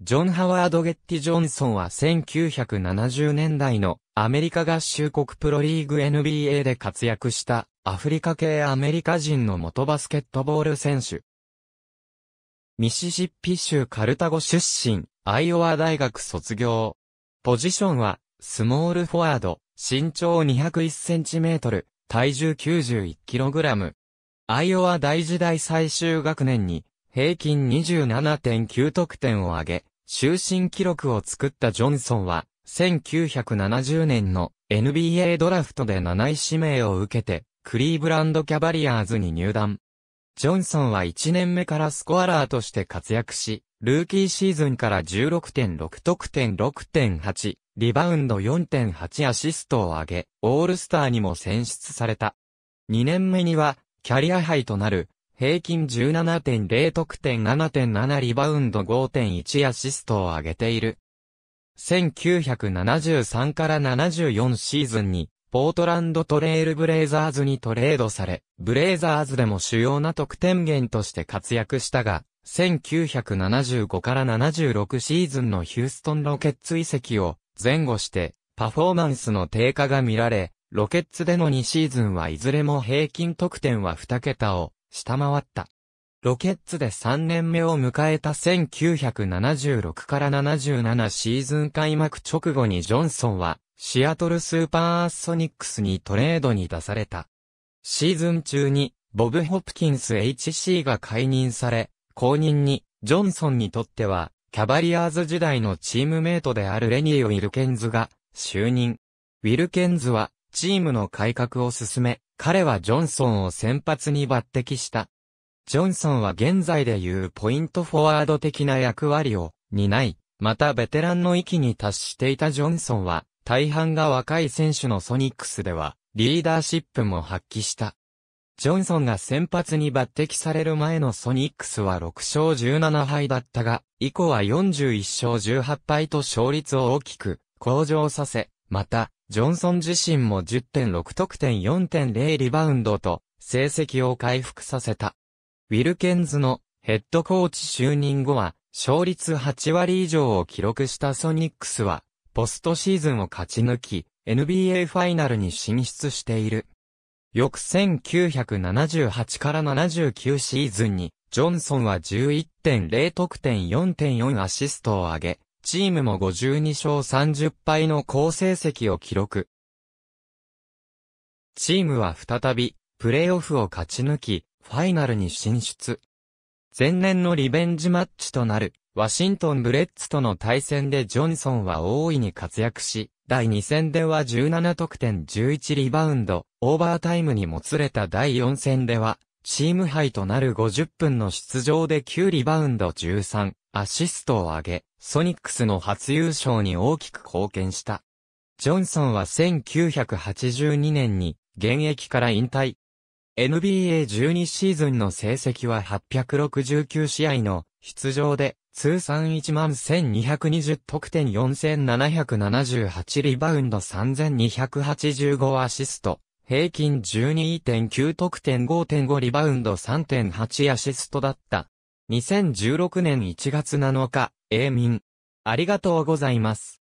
ジョン・ハワード・ゲッティ・ジョンソンは1970年代のアメリカ合衆国プロリーグ NBA で活躍したアフリカ系アメリカ人の元バスケットボール選手。ミシシッピ州カルタゴ出身、アイオワ大学卒業。ポジションはスモールフォワード、身長2 0 1トル、体重9 1ラム。アイオワ大時代最終学年に平均27.9得点を上げ、終身記録を作ったジョンソンは、1970年の NBA ドラフトで7位指名を受けて、クリーブランドキャバリアーズに入団。ジョンソンは1年目からスコアラーとして活躍し、ルーキーシーズンから16.6得点6.8、リバウンド4.8アシストを上げ、オールスターにも選出された。2年目には、キャリアハイとなる平均17.0得点7.7リバウンド5.1アシストを上げている。1973から74シーズンに、ポートランドトレイルブレイザーズにトレードされ、ブレイザーズでも主要な得点源として活躍したが、1975から76シーズンのヒューストンロケッツ遺跡を前後して、パフォーマンスの低下が見られ、ロケッツでの2シーズンはいずれも平均得点は2桁を下回った。ロケッツで3年目を迎えた1976から77シーズン開幕直後にジョンソンは、シアトルスーパーアーソニックスにトレードに出された。シーズン中に、ボブ・ホプキンス HC が解任され、後任に、ジョンソンにとっては、キャバリアーズ時代のチームメイトであるレニー・ウィルケンズが、就任。ウィルケンズは、チームの改革を進め、彼はジョンソンを先発に抜擢した。ジョンソンは現在でいうポイントフォワード的な役割を担い、またベテランの域に達していたジョンソンは、大半が若い選手のソニックスでは、リーダーシップも発揮した。ジョンソンが先発に抜擢される前のソニックスは6勝17敗だったが、以降は41勝18敗と勝率を大きく向上させ、また、ジョンソン自身も10.6得点4.0リバウンドと、成績を回復させた。ウィルケンズのヘッドコーチ就任後は、勝率8割以上を記録したソニックスは、ポストシーズンを勝ち抜き、NBA ファイナルに進出している。翌1978から79シーズンに、ジョンソンは11.0得点4.4アシストを上げ、チームも52勝30敗の好成績を記録。チームは再び、プレーオフを勝ち抜き、ファイナルに進出。前年のリベンジマッチとなる、ワシントンブレッツとの対戦でジョンソンは大いに活躍し、第2戦では17得点11リバウンド、オーバータイムにもつれた第4戦ではチーム杯となる50分の出場で9リバウンド13、アシストを上げ、ソニックスの初優勝に大きく貢献した。ジョンソンは1982年に現役から引退。NBA12 シーズンの成績は869試合の出場で通算11220得点4778リバウンド3285アシスト平均12.9得点5.5リバウンド3.8アシストだった。2016年1月7日、永眠。ありがとうございます。